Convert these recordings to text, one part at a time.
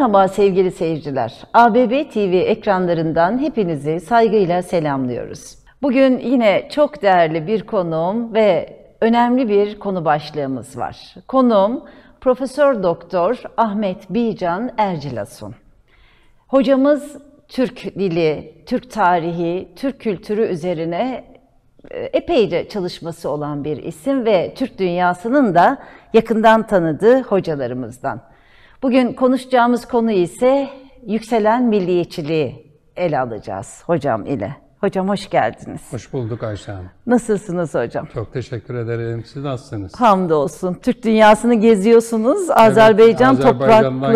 Merhaba sevgili seyirciler. ABB TV ekranlarından hepinizi saygıyla selamlıyoruz. Bugün yine çok değerli bir konuğum ve önemli bir konu başlığımız var. Konuğum Profesör Doktor Ahmet Bican Ercilasun. Hocamız Türk dili, Türk tarihi, Türk kültürü üzerine e, epeyce çalışması olan bir isim ve Türk dünyasının da yakından tanıdığı hocalarımızdan. Bugün konuşacağımız konu ise yükselen milliyetçiliği ele alacağız hocam ile. Hocam hoş geldiniz. Hoş bulduk Ayşe Hanım. Nasılsınız hocam? Çok teşekkür ederim. Siz nasılsınız? Hamdolsun. Türk dünyasını geziyorsunuz. Evet, Azerbaycan topraklarından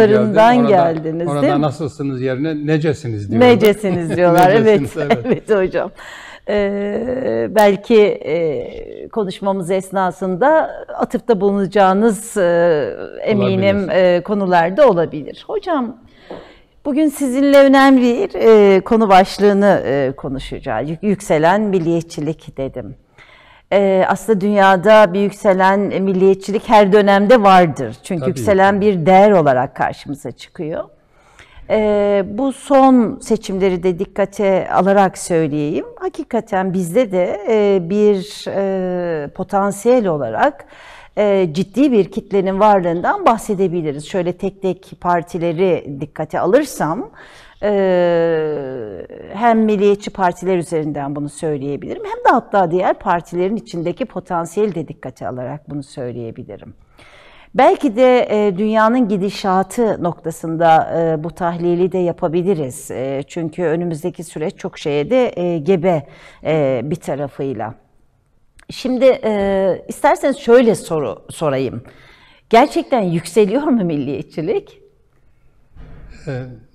geldim. Orada, geldiniz orada mi? Orada nasılsınız yerine necesiniz diyorlar. Necesiniz diyorlar. necesiniz, evet, evet. evet hocam. Ee, belki e, konuşmamız esnasında atıfta bulunacağınız e, eminim e, konularda olabilir. Hocam bugün sizinle önemli bir e, konu başlığını e, konuşacağız. Yükselen milliyetçilik dedim. E, aslında dünyada bir yükselen milliyetçilik her dönemde vardır. Çünkü Tabii. yükselen bir değer olarak karşımıza çıkıyor. Ee, bu son seçimleri de dikkate alarak söyleyeyim. Hakikaten bizde de e, bir e, potansiyel olarak e, ciddi bir kitlenin varlığından bahsedebiliriz. Şöyle tek tek partileri dikkate alırsam hem milliyetçi partiler üzerinden bunu söyleyebilirim hem de hatta diğer partilerin içindeki potansiyeli de dikkate alarak bunu söyleyebilirim. Belki de e, dünyanın gidişatı noktasında e, bu tahlili de yapabiliriz. E, çünkü önümüzdeki süreç çok şeye de gebe bir tarafıyla. Şimdi isterseniz şöyle soru sorayım. Gerçekten yükseliyor mu milliyetçilik?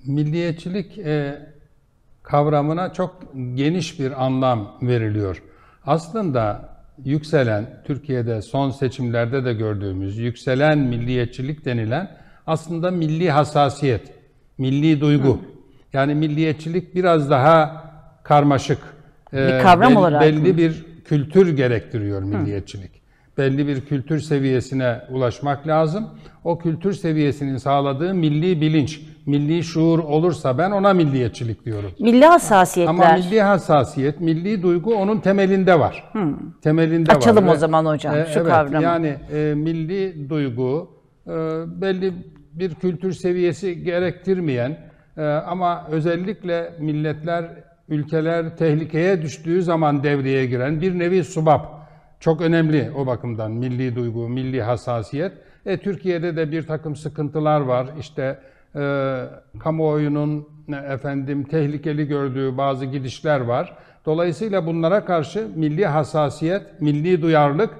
milliyetçilik kavramına çok geniş bir anlam veriliyor. Aslında yükselen, Türkiye'de son seçimlerde de gördüğümüz yükselen milliyetçilik denilen aslında milli hassasiyet, milli duygu. Hı. Yani milliyetçilik biraz daha karmaşık. Bir e, kavram e, olarak Belli mı? bir kültür gerektiriyor milliyetçilik. Hı. Belli bir kültür seviyesine ulaşmak lazım. O kültür seviyesinin sağladığı milli bilinç milli şuur olursa ben ona milliyetçilik diyorum. Milli hassasiyetler. Ama milli hassasiyet, milli duygu onun temelinde var. Hmm. Temelinde Açalım var. o zaman hocam e, şu evet, kavramı. Yani e, milli duygu e, belli bir kültür seviyesi gerektirmeyen e, ama özellikle milletler, ülkeler tehlikeye düştüğü zaman devreye giren bir nevi subap. Çok önemli o bakımdan milli duygu, milli hassasiyet. E, Türkiye'de de bir takım sıkıntılar var. İşte ee, e, kamuoyunun efendim tehlikeli gördüğü bazı gidişler var. Dolayısıyla bunlara karşı milli hassasiyet, milli duyarlılık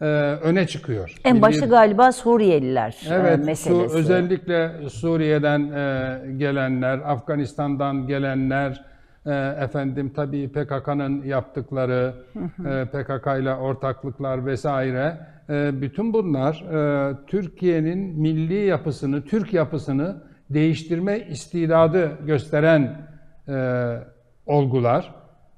e, öne çıkıyor. En milli... başta galiba Suriyeliler e, evet, e, meselesi. Su, özellikle Suriye'den e, gelenler, Afganistan'dan gelenler, e, efendim tabii PKK'nın yaptıkları, e, PKK ile ortaklıklar vesaire. E, bütün bunlar e, Türkiye'nin milli yapısını, Türk yapısını değiştirme istidadı gösteren e, olgular.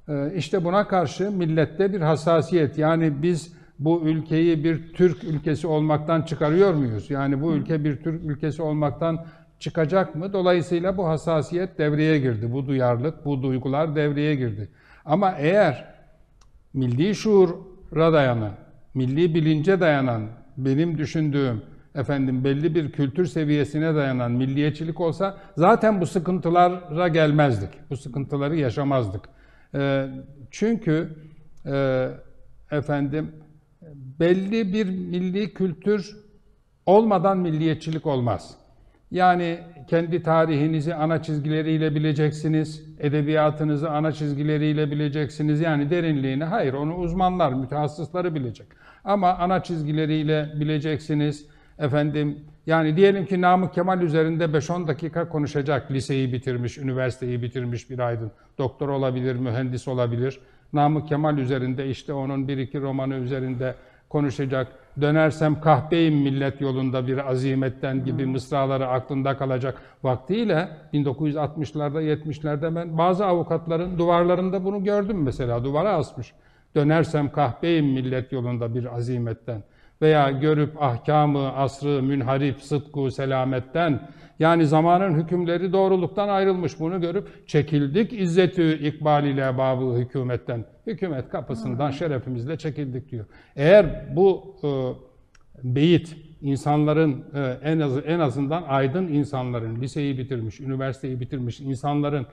E, işte buna karşı millette bir hassasiyet. Yani biz bu ülkeyi bir Türk ülkesi olmaktan çıkarıyor muyuz? Yani bu ülke bir Türk ülkesi olmaktan çıkacak mı? Dolayısıyla bu hassasiyet devreye girdi. Bu duyarlılık, bu duygular devreye girdi. Ama eğer milli şuura dayanan, milli bilince dayanan benim düşündüğüm efendim belli bir kültür seviyesine dayanan milliyetçilik olsa zaten bu sıkıntılara gelmezdik. Bu sıkıntıları yaşamazdık. E, çünkü e, efendim belli bir milli kültür olmadan milliyetçilik olmaz. Yani kendi tarihinizi ana çizgileriyle bileceksiniz, edebiyatınızı ana çizgileriyle bileceksiniz. Yani derinliğini hayır onu uzmanlar, mütehassısları bilecek. Ama ana çizgileriyle bileceksiniz, Efendim yani diyelim ki Namık Kemal üzerinde 5-10 dakika konuşacak liseyi bitirmiş, üniversiteyi bitirmiş bir aydın. Doktor olabilir, mühendis olabilir. Namık Kemal üzerinde işte onun bir iki romanı üzerinde konuşacak. Dönersem kahpeyim millet yolunda bir azimetten gibi hmm. mısraları aklında kalacak. Vaktiyle 1960'larda 70'lerde ben bazı avukatların duvarlarında bunu gördüm mesela duvara asmış. Dönersem kahpeyim millet yolunda bir azimetten veya görüp ahkamı, asrı, münharip, sıdku, selametten yani zamanın hükümleri doğruluktan ayrılmış bunu görüp çekildik izzeti ikbal ile babı hükümetten. Hükümet kapısından hmm. şerefimizle çekildik diyor. Eğer bu e, beyit insanların e, en az en azından aydın insanların liseyi bitirmiş, üniversiteyi bitirmiş insanların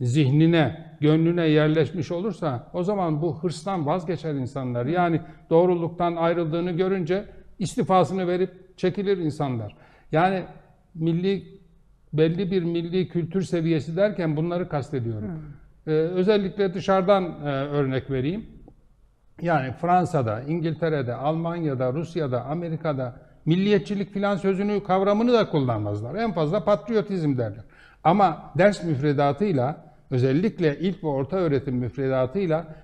zihnine, gönlüne yerleşmiş olursa o zaman bu hırstan vazgeçer insanlar. Yani doğruluktan ayrıldığını görünce istifasını verip çekilir insanlar. Yani milli belli bir milli kültür seviyesi derken bunları kastediyorum. Ee, özellikle dışarıdan e, örnek vereyim. Yani Fransa'da, İngiltere'de, Almanya'da, Rusya'da, Amerika'da milliyetçilik filan sözünü kavramını da kullanmazlar. En fazla patriotizm derler. Ama ders müfredatıyla özellikle ilk ve orta öğretim müfredatıyla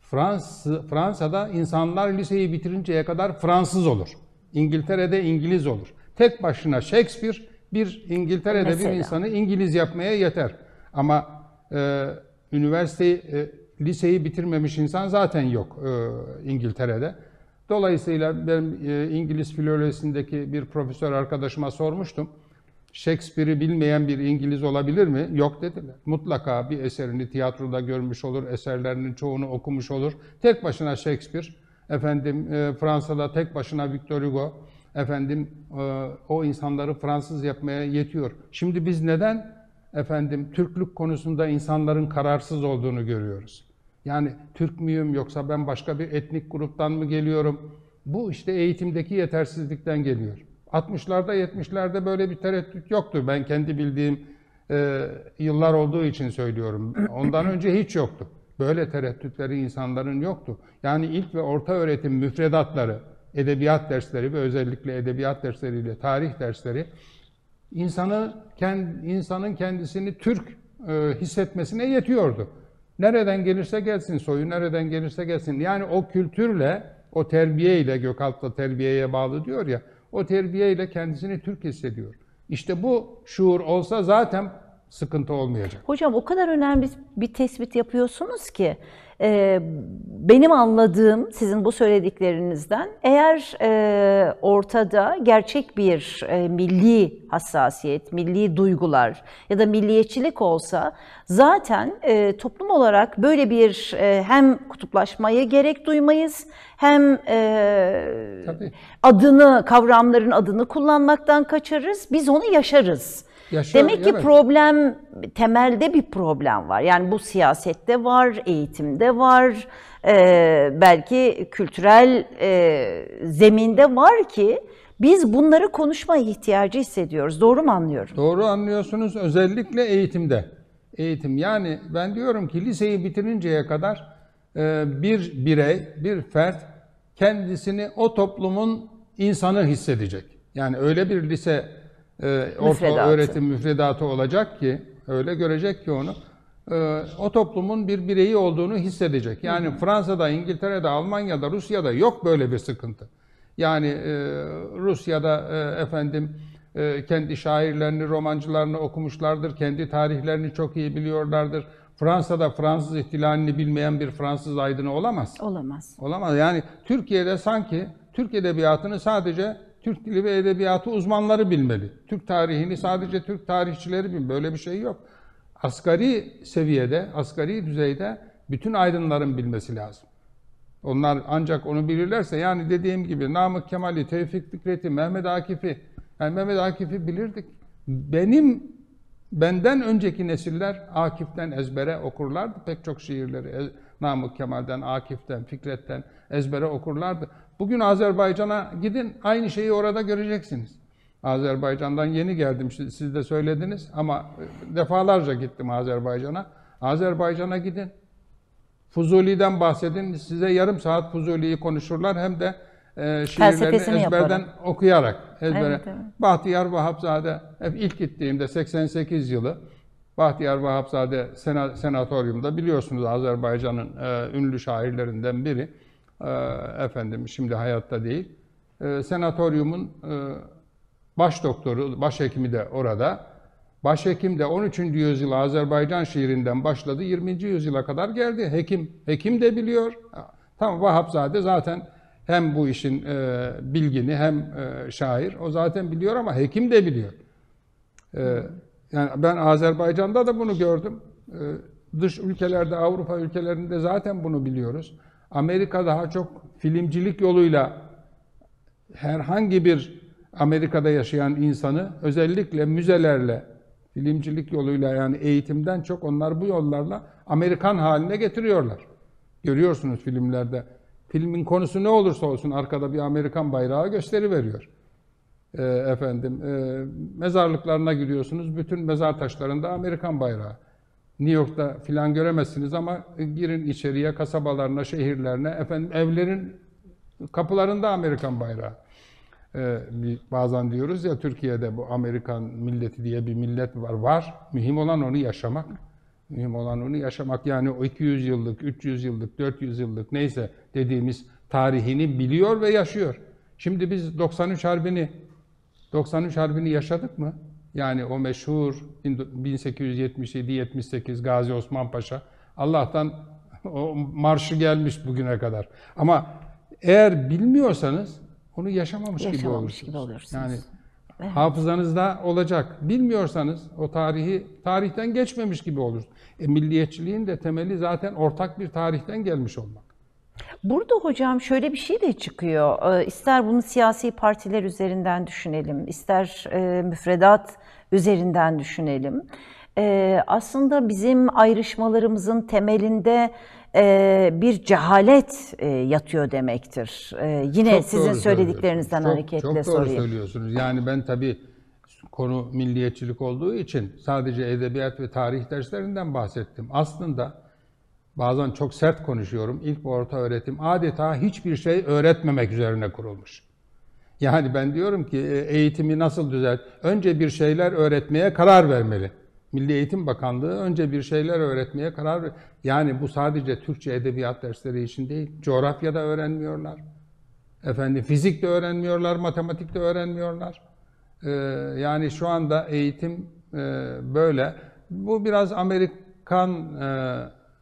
Frans, Fransa'da insanlar liseyi bitirinceye kadar Fransız olur. İngiltere'de İngiliz olur. Tek başına Shakespeare bir İngiltere'de Mesela. bir insanı İngiliz yapmaya yeter. Ama e, üniversiteyi, e, liseyi bitirmemiş insan zaten yok e, İngiltere'de. Dolayısıyla ben e, İngiliz filolojisindeki bir profesör arkadaşıma sormuştum. Shakespeare'i bilmeyen bir İngiliz olabilir mi? Yok dediler. Mutlaka bir eserini tiyatroda görmüş olur, eserlerinin çoğunu okumuş olur. Tek başına Shakespeare, efendim e, Fransa'da tek başına Victor Hugo, efendim e, o insanları Fransız yapmaya yetiyor. Şimdi biz neden efendim Türklük konusunda insanların kararsız olduğunu görüyoruz? Yani Türk müyüm yoksa ben başka bir etnik gruptan mı geliyorum? Bu işte eğitimdeki yetersizlikten geliyor. 60'larda 70'lerde böyle bir tereddüt yoktu. Ben kendi bildiğim e, yıllar olduğu için söylüyorum. Ondan önce hiç yoktu. Böyle tereddütleri insanların yoktu. Yani ilk ve orta öğretim müfredatları, edebiyat dersleri ve özellikle edebiyat dersleriyle tarih dersleri insanı kend, insanın kendisini Türk e, hissetmesine yetiyordu. Nereden gelirse gelsin soyu, nereden gelirse gelsin. Yani o kültürle, o terbiyeyle ile terbiyeye bağlı diyor ya o terbiyeyle kendisini Türk hissediyor. İşte bu şuur olsa zaten sıkıntı olmayacak. Hocam o kadar önemli bir tespit yapıyorsunuz ki e, benim anladığım sizin bu söylediklerinizden eğer e, ortada gerçek bir e, milli hassasiyet, milli duygular ya da milliyetçilik olsa zaten e, toplum olarak böyle bir e, hem kutuplaşmaya gerek duymayız hem e, adını kavramların adını kullanmaktan kaçarız biz onu yaşarız. Yaşa, Demek ki problem temelde bir problem var. Yani bu siyasette var, eğitimde var, e, belki kültürel e, zeminde var ki biz bunları konuşma ihtiyacı hissediyoruz. Doğru mu anlıyorum? Doğru anlıyorsunuz. Özellikle eğitimde. Eğitim yani ben diyorum ki liseyi bitirinceye kadar e, bir birey, bir fert kendisini o toplumun insanı hissedecek. Yani öyle bir lise e, orta müfredatı. öğretim müfredatı olacak ki öyle görecek ki onu e, o toplumun bir bireyi olduğunu hissedecek. Yani hı hı. Fransa'da, İngiltere'de, Almanya'da, Rusya'da yok böyle bir sıkıntı. Yani e, Rusya'da e, efendim e, kendi şairlerini, romancılarını okumuşlardır, kendi tarihlerini çok iyi biliyorlardır. Fransa'da Fransız ihtilalini bilmeyen bir Fransız aydını olamaz. Olamaz. Olamaz. Yani Türkiye'de sanki Türk edebiyatını sadece Türk dili ve edebiyatı uzmanları bilmeli. Türk tarihini sadece Türk tarihçileri bilmeli. Böyle bir şey yok. Asgari seviyede, asgari düzeyde bütün aydınların bilmesi lazım. Onlar ancak onu bilirlerse yani dediğim gibi Namık Kemal'i, Tevfik Fikret'i, Mehmet Akif'i yani Mehmet Akif'i bilirdik. Benim benden önceki nesiller Akif'ten ezbere okurlardı. Pek çok şiirleri e, Namık Kemal'den, Akif'ten, Fikret'ten ezbere okurlardı. Bugün Azerbaycan'a gidin aynı şeyi orada göreceksiniz. Azerbaycan'dan yeni geldim siz de söylediniz ama e, defalarca gittim Azerbaycan'a. Azerbaycan'a gidin. Fuzuli'den bahsedin. Size yarım saat Fuzuli'yi konuşurlar hem de e, şiirlerini ezberden yaparım. okuyarak. Ezbere. Evet, Bahtiyar Vahapzade hep ilk gittiğimde 88 yılı Bahtiyar Vahapzade sena, senatoryumda biliyorsunuz Azerbaycan'ın e, ünlü şairlerinden biri. Ee, efendim şimdi hayatta değil. Ee, senatoryumun e, baş doktoru, başhekimi de orada. Başhekim de 13. yüzyıla Azerbaycan şiirinden başladı 20. yüzyıla kadar geldi. Hekim, hekim de biliyor. Tam Vahapzade zaten hem bu işin e, bilgini hem e, şair. O zaten biliyor ama hekim de biliyor. E, yani ben Azerbaycan'da da bunu gördüm. E, dış ülkelerde, Avrupa ülkelerinde zaten bunu biliyoruz. Amerika daha çok filmcilik yoluyla herhangi bir Amerika'da yaşayan insanı özellikle müzelerle, filmcilik yoluyla yani eğitimden çok onlar bu yollarla Amerikan haline getiriyorlar. Görüyorsunuz filmlerde. Filmin konusu ne olursa olsun arkada bir Amerikan bayrağı gösteri veriyor. Ee, efendim, e, mezarlıklarına giriyorsunuz. Bütün mezar taşlarında Amerikan bayrağı. New York'ta filan göremezsiniz ama e, girin içeriye, kasabalarına, şehirlerine, efendim evlerin kapılarında Amerikan bayrağı. Ee, bazen diyoruz ya Türkiye'de bu Amerikan milleti diye bir millet var. Var. Mühim olan onu yaşamak. Mühim olan onu yaşamak. Yani o 200 yıllık, 300 yıllık, 400 yıllık neyse dediğimiz tarihini biliyor ve yaşıyor. Şimdi biz 93 Harbi'ni 93 Harbi'ni yaşadık mı? Yani o meşhur 1877-78 Gazi Osman Paşa Allah'tan o marşı gelmiş bugüne kadar. Ama eğer bilmiyorsanız onu yaşamamış, yaşamamış gibi olursunuz. Gibi olursunuz. Yani evet. hafızanızda olacak. Bilmiyorsanız o tarihi tarihten geçmemiş gibi olur. E, milliyetçiliğin de temeli zaten ortak bir tarihten gelmiş olmak. Burada hocam şöyle bir şey de çıkıyor. E, ister bunu siyasi partiler üzerinden düşünelim, ister e, müfredat üzerinden düşünelim. Ee, aslında bizim ayrışmalarımızın temelinde e, bir cehalet e, yatıyor demektir. Ee, yine çok sizin söylediklerinizden çok, hareketle çok doğru sorayım. söylüyorsunuz. Yani ben tabii konu milliyetçilik olduğu için sadece edebiyat ve tarih derslerinden bahsettim. Aslında bazen çok sert konuşuyorum. İlk ve orta öğretim adeta hiçbir şey öğretmemek üzerine kurulmuş. Yani ben diyorum ki e, eğitimi nasıl düzelt? Önce bir şeyler öğretmeye karar vermeli. Milli Eğitim Bakanlığı önce bir şeyler öğretmeye karar ver. Yani bu sadece Türkçe edebiyat dersleri için değil. Coğrafya da öğrenmiyorlar. Efendim fizik de öğrenmiyorlar, matematik de öğrenmiyorlar. Ee, yani şu anda eğitim e, böyle. Bu biraz Amerikan e,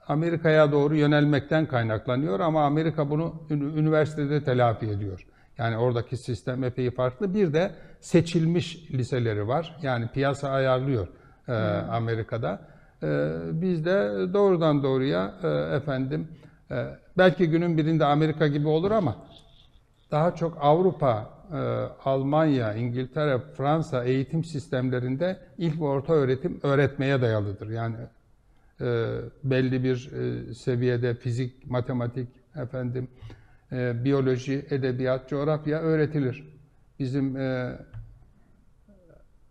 Amerika'ya doğru yönelmekten kaynaklanıyor ama Amerika bunu üniversitede telafi ediyor. Yani oradaki sistem epey farklı. Bir de seçilmiş liseleri var. Yani piyasa ayarlıyor e, hmm. Amerika'da. E, biz de doğrudan doğruya e, efendim e, belki günün birinde Amerika gibi olur ama daha çok Avrupa, e, Almanya, İngiltere, Fransa eğitim sistemlerinde ilk ve orta öğretim öğretmeye dayalıdır. Yani e, belli bir e, seviyede fizik, matematik, efendim e, biyoloji, edebiyat, coğrafya öğretilir. Bizim e,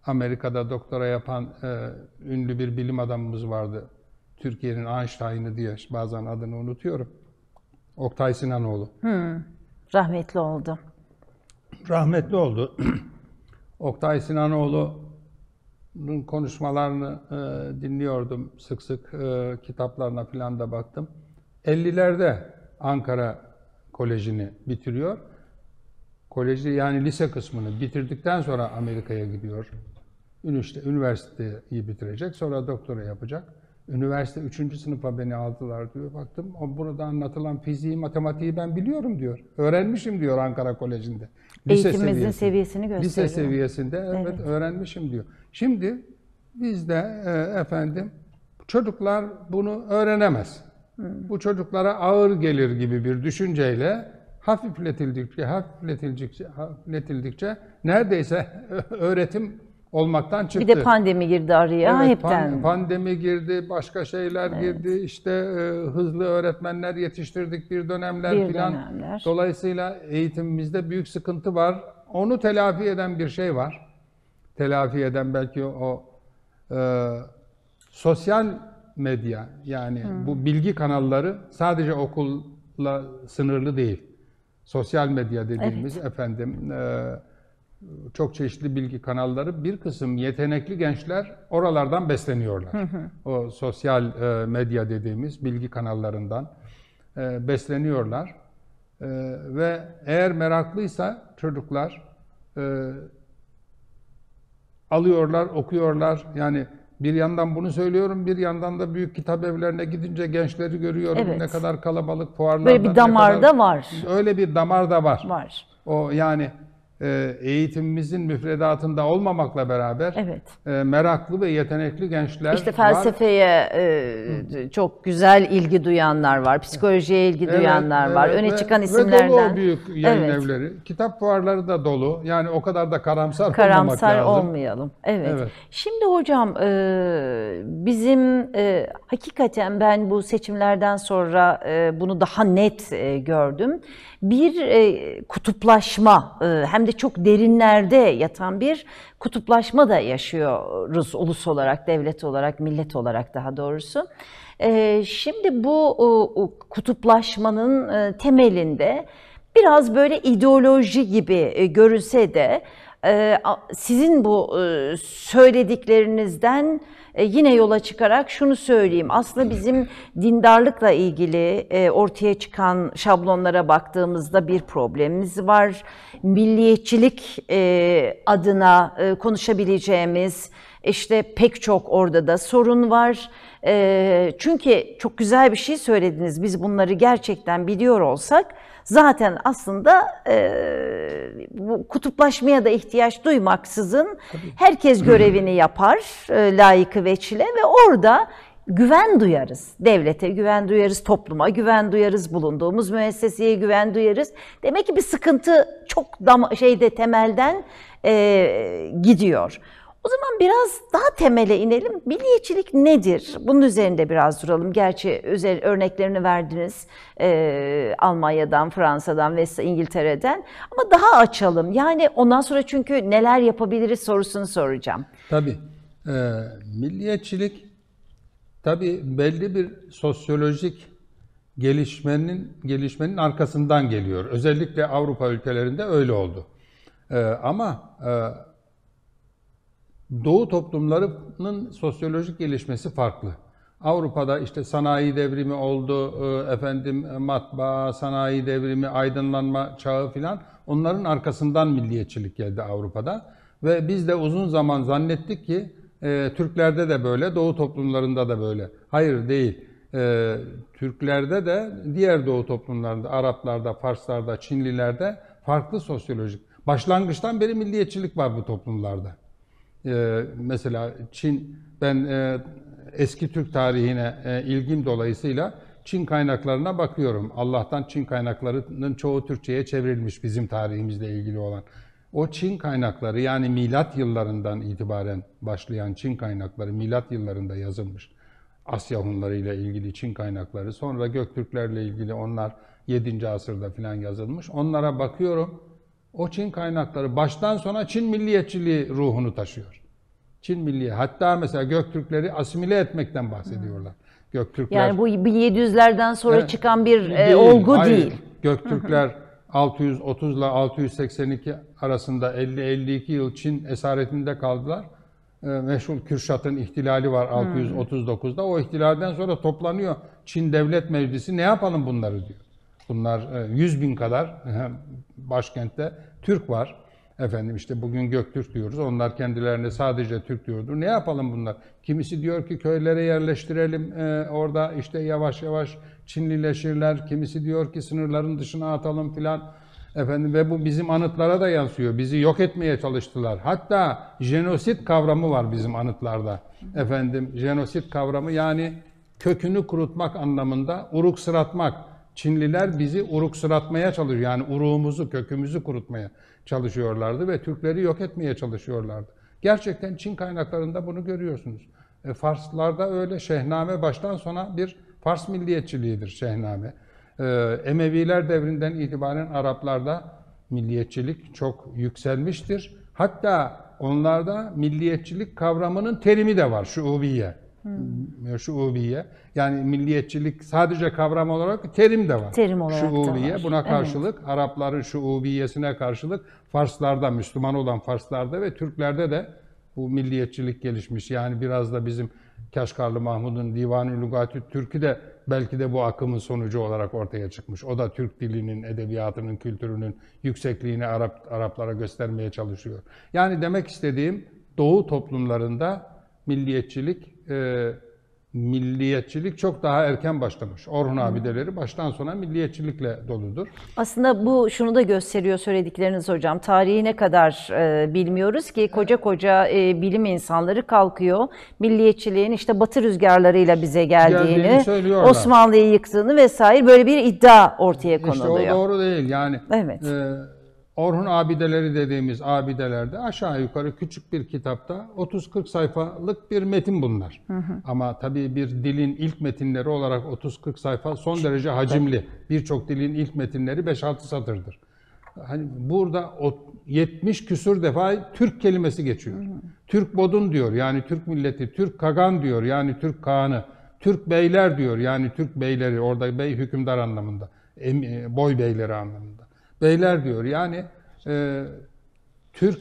Amerika'da doktora yapan e, ünlü bir bilim adamımız vardı. Türkiye'nin Einstein'ı diye bazen adını unutuyorum. Oktay Sinanoğlu. Hmm, rahmetli oldu. Rahmetli oldu. Oktay Sinanoğlu'nun konuşmalarını e, dinliyordum sık sık. E, kitaplarına falan da baktım. 50'lerde Ankara Kolejini bitiriyor. Koleji yani lise kısmını bitirdikten sonra Amerika'ya gidiyor. Üniversiteyi bitirecek, sonra doktora yapacak. Üniversite 3. sınıfa beni aldılar diyor. Baktım o burada anlatılan fiziği, matematiği ben biliyorum diyor. Öğrenmişim diyor Ankara Koleji'nde. Lise Eğitimimizin seviyesinde. seviyesini gösteriyor. Lise seviyesinde evet, evet öğrenmişim diyor. Şimdi bizde e, efendim çocuklar bunu öğrenemez. Hmm. bu çocuklara ağır gelir gibi bir düşünceyle hafifletildikçe, hafifletildikçe, hafifletildikçe neredeyse öğretim olmaktan çıktı. Bir de pandemi girdi araya evet, hepten. pandemi girdi, başka şeyler evet. girdi. İşte e, hızlı öğretmenler yetiştirdik bir dönemler filan. Dolayısıyla eğitimimizde büyük sıkıntı var. Onu telafi eden bir şey var. Telafi eden belki o e, sosyal medya yani hmm. bu bilgi kanalları sadece okulla sınırlı değil. Sosyal medya dediğimiz evet. efendim e, çok çeşitli bilgi kanalları bir kısım yetenekli gençler oralardan besleniyorlar. Hı hı. O sosyal e, medya dediğimiz bilgi kanallarından e, besleniyorlar. E, ve eğer meraklıysa çocuklar e, alıyorlar, okuyorlar. Yani bir yandan bunu söylüyorum, bir yandan da büyük kitap evlerine gidince gençleri görüyorum. Evet. Ne kadar kalabalık fuarlarda. Böyle bir damarda kadar, var. Öyle bir damar da var. Var. O yani ee, eğitimimizin müfredatında olmamakla beraber evet. E, meraklı ve yetenekli gençler var. İşte felsefeye var. E, çok güzel ilgi duyanlar var, psikolojiye ilgi evet, duyanlar evet, var, öne ve, çıkan isimlerden. Ve dolu o büyük yayın evet. evleri. Kitap fuarları da dolu. Yani o kadar da karamsar, karamsar olmamak lazım. olmayalım. evet. Şimdi hocam e, bizim hakikaten ben bu seçimlerden sonra bunu daha net gördüm bir e, kutuplaşma e, hem de çok derinlerde yatan bir kutuplaşma da yaşıyoruz ulus olarak, devlet olarak, millet olarak daha doğrusu. E, şimdi bu o, e, kutuplaşmanın e, temelinde biraz böyle ideoloji gibi e, görünse de e, sizin bu e, söylediklerinizden e, yine yola çıkarak şunu söyleyeyim. Aslında bizim dindarlıkla ilgili e, ortaya çıkan şablonlara baktığımızda bir problemimiz var. Milliyetçilik e, adına konuşabileceğimiz işte pek çok orada da sorun var. Çünkü çok güzel bir şey söylediniz. Biz bunları gerçekten biliyor olsak zaten aslında e, bu kutuplaşmaya da ihtiyaç duymaksızın herkes görevini yapar e, layıkı veçile ve orada güven duyarız. Devlete güven duyarız, topluma güven duyarız, bulunduğumuz müesseseye güven duyarız. Demek ki bir sıkıntı çok dam şeyde temelden e, gidiyor. O zaman biraz daha temele inelim. Milliyetçilik nedir? Bunun üzerinde biraz duralım. Gerçi özel örneklerini verdiniz e, Almanya'dan, Fransa'dan ve İngiltere'den. Ama daha açalım. Yani ondan sonra çünkü neler yapabiliriz sorusunu soracağım. Tabii. E, milliyetçilik tabii belli bir sosyolojik gelişmenin gelişmenin arkasından geliyor. Özellikle Avrupa ülkelerinde öyle oldu. E, ama e, Doğu toplumlarının sosyolojik gelişmesi farklı. Avrupa'da işte sanayi devrimi oldu, e, efendim e, matbaa, sanayi devrimi, aydınlanma çağı filan onların arkasından milliyetçilik geldi Avrupa'da. Ve biz de uzun zaman zannettik ki e, Türklerde de böyle, Doğu toplumlarında da böyle. Hayır değil. E, Türklerde de diğer Doğu toplumlarında, Araplarda, Farslarda, Çinlilerde farklı sosyolojik. Başlangıçtan beri milliyetçilik var bu toplumlarda. E, mesela Çin, ben e, eski Türk tarihine e, ilgim dolayısıyla Çin kaynaklarına bakıyorum. Allah'tan Çin kaynaklarının çoğu Türkçe'ye çevrilmiş bizim tarihimizle ilgili olan. O Çin kaynakları yani milat yıllarından itibaren başlayan Çin kaynakları milat yıllarında yazılmış. Asya Hunları ile ilgili Çin kaynakları, sonra Göktürklerle ilgili onlar 7. asırda filan yazılmış. Onlara bakıyorum. O Çin kaynakları baştan sona Çin milliyetçiliği ruhunu taşıyor. Çin milliye. Hatta mesela Göktürkleri asimile etmekten bahsediyorlar. Hı. Göktürkler. Yani bu 1700'lerden sonra evet, çıkan bir e, değil, e, olgu hayır. değil. Göktürkler 630 ile 682 arasında 50-52 yıl Çin esaretinde kaldılar. E, meşhur Kürşat'ın ihtilali var 639'da. O ihtilalden sonra toplanıyor Çin Devlet Meclisi ne yapalım bunları diyor. Bunlar 100 e, bin kadar e, başkentte Türk var. Efendim işte bugün Göktürk diyoruz. Onlar kendilerine sadece Türk diyordu. Ne yapalım bunlar? Kimisi diyor ki köylere yerleştirelim. E, orada işte yavaş yavaş Çinlileşirler. Kimisi diyor ki sınırların dışına atalım filan. Efendim ve bu bizim anıtlara da yansıyor. Bizi yok etmeye çalıştılar. Hatta jenosit kavramı var bizim anıtlarda. Efendim jenosit kavramı yani kökünü kurutmak anlamında uruk sıratmak. Çinliler bizi uruk uruksuratmaya çalışıyor. Yani uruğumuzu, kökümüzü kurutmaya çalışıyorlardı ve Türkleri yok etmeye çalışıyorlardı. Gerçekten Çin kaynaklarında bunu görüyorsunuz. E, Farslarda öyle şehname baştan sona bir Fars milliyetçiliğidir şehname. E, Emeviler devrinden itibaren Araplarda milliyetçilik çok yükselmiştir. Hatta onlarda milliyetçilik kavramının terimi de var, şu şuubiye. Hmm. Şuubiye. Yani milliyetçilik sadece kavram olarak terim de var. Terim olarak Şuubiye. Da var. Buna karşılık evet. Arapların şuubiyesine karşılık Farslarda, Müslüman olan Farslarda ve Türklerde de bu milliyetçilik gelişmiş. Yani biraz da bizim Kaşgarlı Mahmud'un Divan-ı Lugatü Türk'ü de belki de bu akımın sonucu olarak ortaya çıkmış. O da Türk dilinin, edebiyatının, kültürünün yüksekliğini Arap Araplara göstermeye çalışıyor. Yani demek istediğim Doğu toplumlarında milliyetçilik e, milliyetçilik çok daha erken başlamış. Orhun abideleri baştan sona milliyetçilikle doludur. Aslında bu şunu da gösteriyor söyledikleriniz hocam. Tarihi ne kadar e, bilmiyoruz ki koca koca e, bilim insanları kalkıyor. Milliyetçiliğin işte batı rüzgarlarıyla bize geldiğini, geldiğini Osmanlı'yı yıktığını vesaire böyle bir iddia ortaya konuluyor. İşte o doğru değil yani. Evet. E, Orhun abideleri dediğimiz abidelerde aşağı yukarı küçük bir kitapta 30-40 sayfalık bir metin bunlar. Hı hı. Ama tabii bir dilin ilk metinleri olarak 30-40 sayfa son derece hacimli. Birçok dilin ilk metinleri 5-6 satırdır. Hani burada 70 küsür defa Türk kelimesi geçiyor. Hı hı. Türk bodun diyor yani Türk milleti, Türk kagan diyor yani Türk kağanı, Türk beyler diyor yani Türk beyleri orada bey hükümdar anlamında, e, boy beyleri anlamında beyler diyor. Yani e, Türk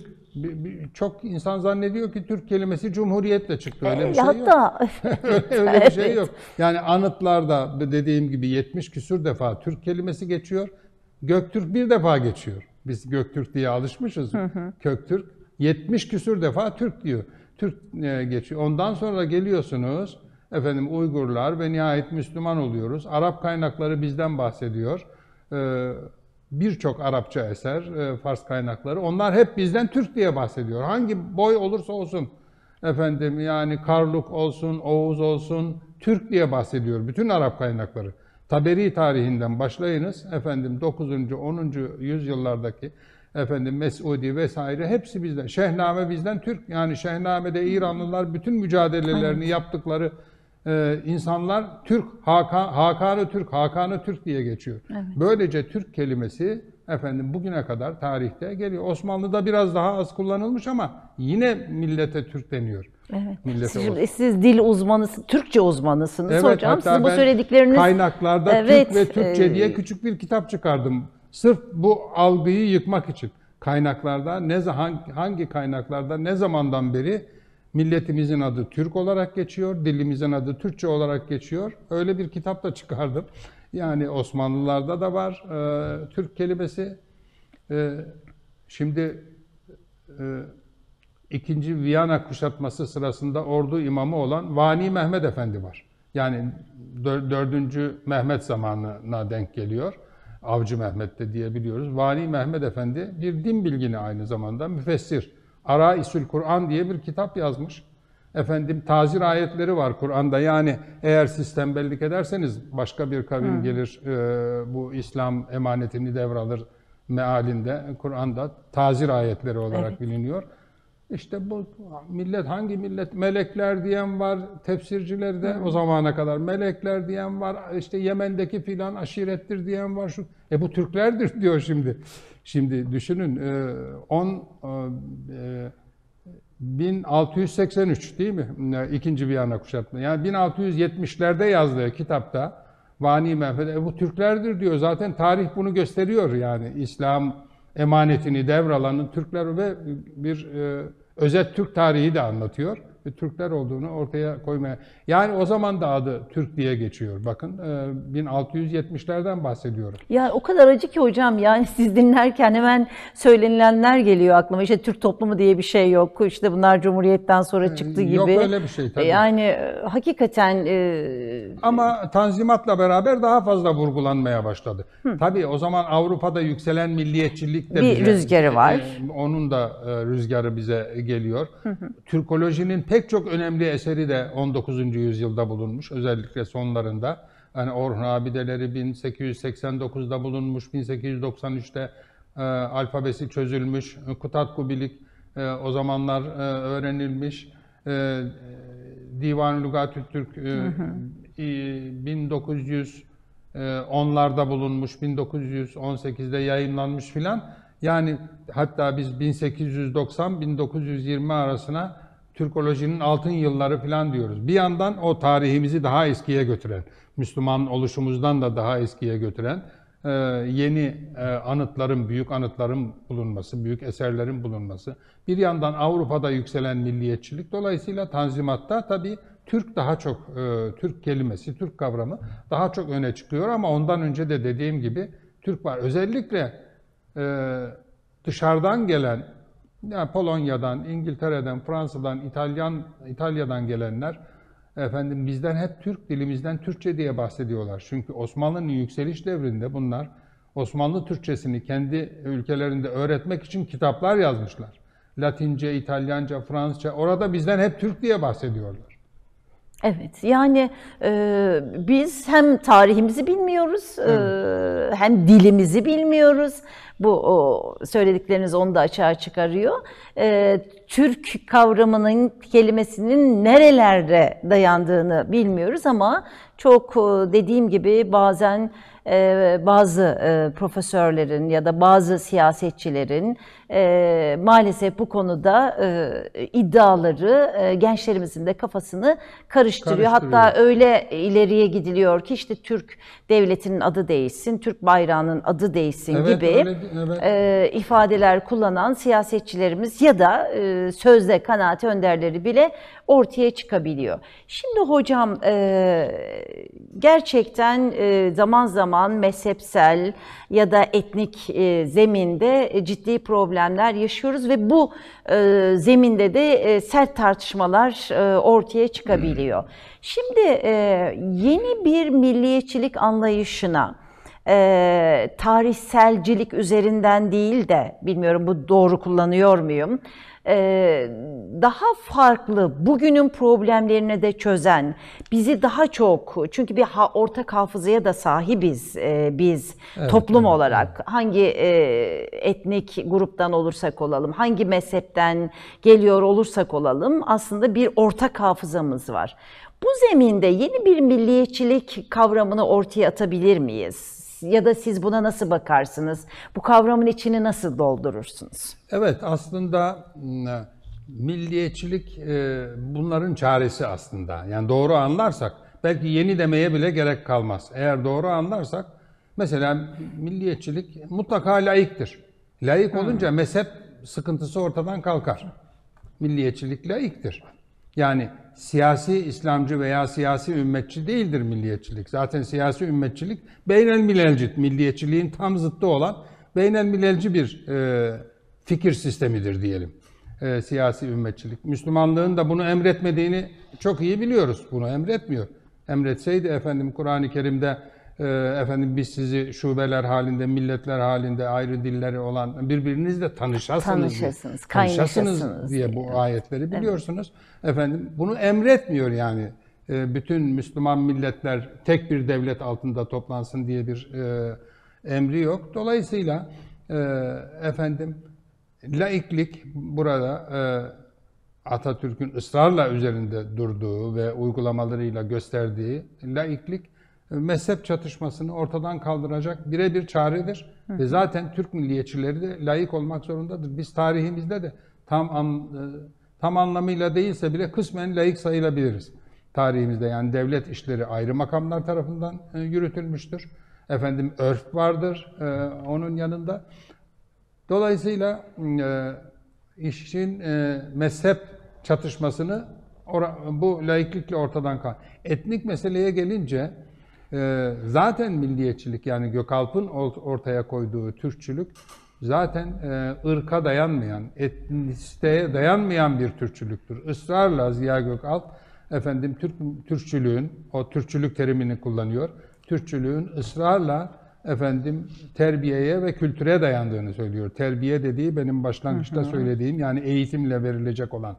çok insan zannediyor ki Türk kelimesi cumhuriyetle çıktı. Öyle bir e, şey Hatta, yok. Öyle bir şey yok. Yani anıtlarda dediğim gibi 70 küsür defa Türk kelimesi geçiyor. Göktürk bir defa geçiyor. Biz Göktürk diye alışmışız. Köktürk 70 küsür defa Türk diyor. Türk e, geçiyor. Ondan sonra geliyorsunuz efendim Uygurlar ve nihayet Müslüman oluyoruz. Arap kaynakları bizden bahsediyor. Ee, birçok Arapça eser, e, Fars kaynakları. Onlar hep bizden Türk diye bahsediyor. Hangi boy olursa olsun efendim yani Karluk olsun, Oğuz olsun Türk diye bahsediyor bütün Arap kaynakları. Taberi tarihinden başlayınız efendim 9. 10. yüzyıllardaki efendim Mesudi vesaire hepsi bizden. Şehname bizden Türk. Yani Şehname'de İranlılar bütün mücadelelerini yaptıkları e, insanlar Türk, Hakan, Hakan'ı Türk, Hakan'ı Türk diye geçiyor. Evet. Böylece Türk kelimesi efendim bugüne kadar tarihte geliyor. Osmanlı'da biraz daha az kullanılmış ama yine millete Türk deniyor. Evet. siz, siz dil uzmanısınız, Türkçe uzmanısınız evet, hocam. Sizin bu söyledikleriniz kaynaklarda evet, Türk ve Türkçe e... diye küçük bir kitap çıkardım. Sırf bu algıyı yıkmak için kaynaklarda ne hangi, hangi kaynaklarda ne zamandan beri Milletimizin adı Türk olarak geçiyor, dilimizin adı Türkçe olarak geçiyor. Öyle bir kitap da çıkardım. Yani Osmanlılarda da var e, Türk kelimesi. E, şimdi e, ikinci Viyana kuşatması sırasında ordu imamı olan Vani Mehmet Efendi var. Yani dördüncü Mehmet zamanına denk geliyor. Avcı Mehmet de diyebiliyoruz. Vani Mehmet Efendi bir din bilgini aynı zamanda müfessir. Ara Araisül Kur'an diye bir kitap yazmış. Efendim tazir ayetleri var Kur'an'da. Yani eğer siz tembellik ederseniz başka bir kavim Hı. gelir e, bu İslam emanetini devralır mealinde. Kur'an'da tazir ayetleri olarak evet. biliniyor. İşte bu millet hangi millet melekler diyen var tefsirciler de o zamana kadar melekler diyen var işte Yemen'deki filan aşirettir diyen var şu e bu Türklerdir diyor şimdi. Şimdi düşünün 10 e, 1683 e, e, değil mi? İkinci ana kuşatma. Yani 1670'lerde yazdığı kitapta Vani Menfede e, bu Türklerdir diyor. Zaten tarih bunu gösteriyor yani. İslam emanetini devralanın Türkler ve bir e, özet Türk tarihi de anlatıyor. Türkler olduğunu ortaya koymaya. Yani o zaman da adı Türk diye geçiyor. Bakın 1670'lerden e, bahsediyorum. Ya o kadar acı ki hocam yani siz dinlerken hemen söylenilenler geliyor aklıma. İşte Türk toplumu diye bir şey yok. İşte bunlar Cumhuriyet'ten sonra e, çıktı gibi. Yok öyle bir şey e, tabii. Yani hakikaten... E... Ama Tanzimat'la beraber daha fazla vurgulanmaya başladı. Hı. Tabii o zaman Avrupa'da yükselen milliyetçilik de... Bir bize, rüzgarı var. E, onun da rüzgarı bize geliyor. Hı hı. Türkolojinin pek pek çok önemli eseri de 19. yüzyılda bulunmuş. Özellikle sonlarında. Hani Orhun abideleri 1889'da bulunmuş, 1893'te e, alfabesi çözülmüş, Kutatku Bilik e, o zamanlar e, öğrenilmiş. E, Divan-ı Lugatü Türk e, hı hı. bulunmuş, 1918'de yayınlanmış filan. Yani hatta biz 1890-1920 arasına Türkolojinin altın yılları falan diyoruz. Bir yandan o tarihimizi daha eskiye götüren, Müslüman oluşumuzdan da daha eskiye götüren e, yeni e, anıtların, büyük anıtların bulunması, büyük eserlerin bulunması. Bir yandan Avrupa'da yükselen milliyetçilik. Dolayısıyla Tanzimat'ta tabii Türk daha çok, e, Türk kelimesi, Türk kavramı daha çok öne çıkıyor ama ondan önce de dediğim gibi Türk var. Özellikle dışarıdan gelen yani Polonya'dan, İngiltere'den, Fransa'dan, İtalyan İtalya'dan gelenler efendim bizden hep Türk dilimizden Türkçe diye bahsediyorlar. Çünkü Osmanlı'nın yükseliş devrinde bunlar Osmanlı Türkçesini kendi ülkelerinde öğretmek için kitaplar yazmışlar. Latince, İtalyanca, Fransızca orada bizden hep Türk diye bahsediyorlar. Evet, yani e, biz hem tarihimizi bilmiyoruz, e, hem dilimizi bilmiyoruz. Bu o, söyledikleriniz onu da açığa çıkarıyor. E, Türk kavramının kelimesinin nerelerde dayandığını bilmiyoruz ama çok e, dediğim gibi bazen ee, bazı e, profesörlerin ya da bazı siyasetçilerin e, maalesef bu konuda e, iddiaları gençlerimizin de kafasını karıştırıyor. karıştırıyor. Hatta öyle ileriye gidiliyor ki işte Türk devletinin adı değişsin, Türk bayrağının adı değişsin evet, gibi öyle, evet. ifadeler kullanan siyasetçilerimiz ya da sözde kanaat önderleri bile ortaya çıkabiliyor. Şimdi hocam e, gerçekten e, zaman zaman mezhepsel ya da etnik e, zeminde ciddi problemler yaşıyoruz ve bu zeminde de sert tartışmalar ortaya çıkabiliyor. Şimdi yeni bir milliyetçilik anlayışına, e, tarihselcilik üzerinden değil de bilmiyorum bu doğru kullanıyor muyum daha farklı, bugünün problemlerini de çözen, bizi daha çok, çünkü bir ortak hafızaya da sahibiz biz evet, toplum evet. olarak. Hangi etnik gruptan olursak olalım, hangi mezhepten geliyor olursak olalım aslında bir ortak hafızamız var. Bu zeminde yeni bir milliyetçilik kavramını ortaya atabilir miyiz? ya da siz buna nasıl bakarsınız? Bu kavramın içini nasıl doldurursunuz? Evet aslında ıı, milliyetçilik ıı, bunların çaresi aslında. Yani doğru anlarsak belki yeni demeye bile gerek kalmaz. Eğer doğru anlarsak mesela milliyetçilik mutlaka laiktir. Laik olunca mezhep sıkıntısı ortadan kalkar. Milliyetçilik laiktir. Yani siyasi İslamcı veya siyasi ümmetçi değildir milliyetçilik. Zaten siyasi ümmetçilik beynel milelcit, milliyetçiliğin tam zıttı olan beynel milelci bir e, fikir sistemidir diyelim. E, siyasi ümmetçilik. Müslümanlığın da bunu emretmediğini çok iyi biliyoruz. Bunu emretmiyor. Emretseydi efendim Kur'an-ı Kerim'de ee, efendim biz sizi şubeler halinde, milletler halinde, ayrı dilleri olan birbirinizle tanışasınız. Tanışasınız, diye, kaynaşasınız tanışasınız diye, diye bu ayetleri biliyorsunuz. Evet. Efendim bunu emretmiyor yani. Ee, bütün Müslüman milletler tek bir devlet altında toplansın diye bir e, emri yok. Dolayısıyla e, efendim laiklik burada e, Atatürk'ün ısrarla üzerinde durduğu ve uygulamalarıyla gösterdiği laiklik mezhep çatışmasını ortadan kaldıracak birebir çaredir. Hı. Ve zaten Türk milliyetçileri de layık olmak zorundadır. Biz tarihimizde de tam an, e, tam anlamıyla değilse bile kısmen layık sayılabiliriz. Tarihimizde yani devlet işleri ayrı makamlar tarafından e, yürütülmüştür. Efendim örf vardır e, onun yanında. Dolayısıyla e, işin e, mezhep çatışmasını bu laiklikle ortadan kalk. Etnik meseleye gelince ee, zaten milliyetçilik yani Gökalp'ın ortaya koyduğu Türkçülük zaten e, ırka dayanmayan, etnisiteye dayanmayan bir Türkçülüktür. Israrla Ziya Gökalp efendim Türk Türkçülüğün o Türkçülük terimini kullanıyor. Türkçülüğün ısrarla efendim terbiyeye ve kültüre dayandığını söylüyor. Terbiye dediği benim başlangıçta hı hı. söylediğim yani eğitimle verilecek olan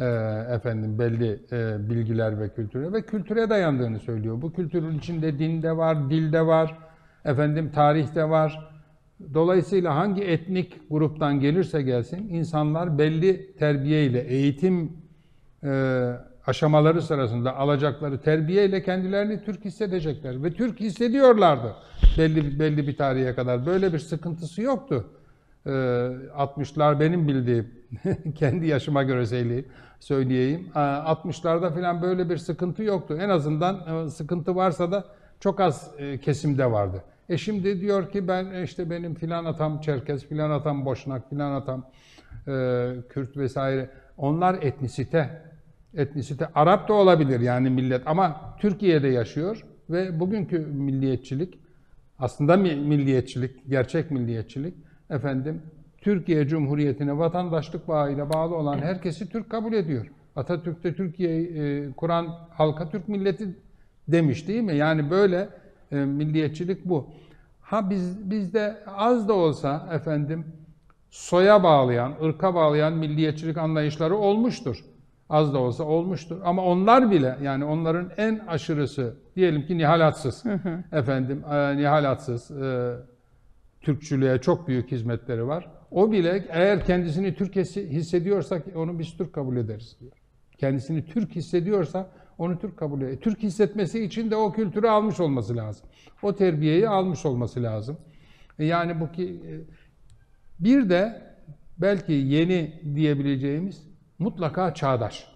ee, efendim belli e, bilgiler ve kültüre ve kültüre dayandığını söylüyor. Bu kültürün içinde din de var, dil de var, efendim tarih de var. Dolayısıyla hangi etnik gruptan gelirse gelsin insanlar belli terbiye ile eğitim e, aşamaları sırasında alacakları terbiye ile kendilerini Türk hissedecekler ve Türk hissediyorlardı belli belli bir tarihe kadar böyle bir sıkıntısı yoktu. 60'lar ee, benim bildiğim, kendi yaşıma göre söyleyeyim. 60'larda ee, falan böyle bir sıkıntı yoktu. En azından e, sıkıntı varsa da çok az e, kesimde vardı. E şimdi diyor ki ben e, işte benim filan atam Çerkez, filan atam Boşnak, filan atam Kürt vesaire. Onlar etnisite. Etnisite. Arap da olabilir yani millet ama Türkiye'de yaşıyor ve bugünkü milliyetçilik aslında milliyetçilik, gerçek milliyetçilik efendim Türkiye Cumhuriyeti'ne vatandaşlık bağıyla bağlı olan herkesi Türk kabul ediyor. Atatürk'te Türkiye e, kuran halka Türk milleti demiş değil mi? Yani böyle e, milliyetçilik bu. Ha biz bizde az da olsa efendim soya bağlayan, ırka bağlayan milliyetçilik anlayışları olmuştur. Az da olsa olmuştur. Ama onlar bile yani onların en aşırısı diyelim ki nihalatsız efendim e, Nihal e, Türkçülüğe çok büyük hizmetleri var. O bile eğer kendisini Türk hissediyorsak onu biz Türk kabul ederiz diyor. Kendisini Türk hissediyorsa onu Türk kabul eder. Türk hissetmesi için de o kültürü almış olması lazım. O terbiyeyi almış olması lazım. E, yani bu ki e, bir de belki yeni diyebileceğimiz mutlaka çağdaş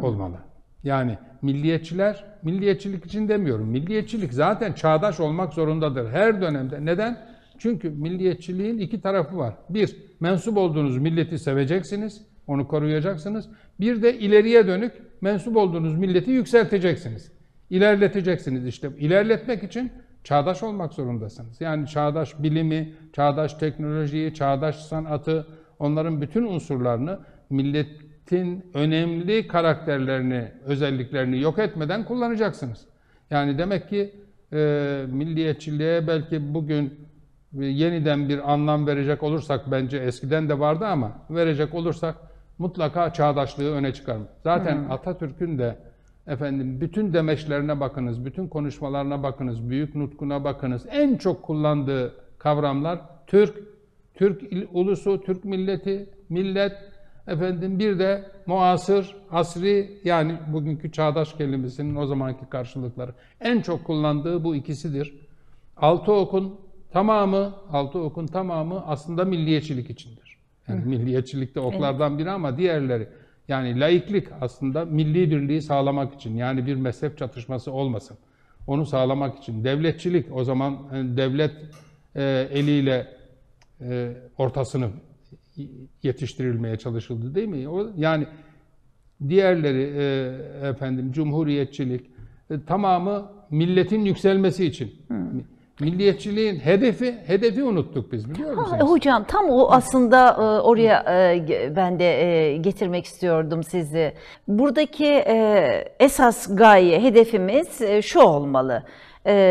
olmalı. Yani milliyetçiler, milliyetçilik için demiyorum. Milliyetçilik zaten çağdaş olmak zorundadır her dönemde. Neden? Çünkü milliyetçiliğin iki tarafı var. Bir, mensup olduğunuz milleti seveceksiniz, onu koruyacaksınız. Bir de ileriye dönük mensup olduğunuz milleti yükselteceksiniz. İlerleteceksiniz işte. İlerletmek için çağdaş olmak zorundasınız. Yani çağdaş bilimi, çağdaş teknolojiyi, çağdaş sanatı, onların bütün unsurlarını milletin önemli karakterlerini, özelliklerini yok etmeden kullanacaksınız. Yani demek ki e, milliyetçiliğe belki bugün yeniden bir anlam verecek olursak bence eskiden de vardı ama verecek olursak mutlaka çağdaşlığı öne çıkarım. Zaten hmm. Atatürk'ün de efendim bütün demeçlerine bakınız, bütün konuşmalarına bakınız, büyük nutkuna bakınız. En çok kullandığı kavramlar Türk, Türk ulusu, Türk milleti, millet, efendim bir de muasır, asri yani bugünkü çağdaş kelimesinin o zamanki karşılıkları. En çok kullandığı bu ikisidir. Altı okun tamamı, altı okun tamamı aslında milliyetçilik içindir. Yani milliyetçilik oklardan biri ama diğerleri. Yani laiklik aslında milli birliği sağlamak için yani bir mezhep çatışması olmasın. Onu sağlamak için. Devletçilik o zaman e, devlet e, eliyle e, ortasını yetiştirilmeye çalışıldı değil mi? O, yani diğerleri efendim cumhuriyetçilik tamamı milletin yükselmesi için. Hı. Milliyetçiliğin hedefi, hedefi unuttuk biz biliyor musunuz? Ha, hocam tam o aslında e, oraya e, ben de e, getirmek istiyordum sizi. Buradaki esas gaye, hedefimiz şu olmalı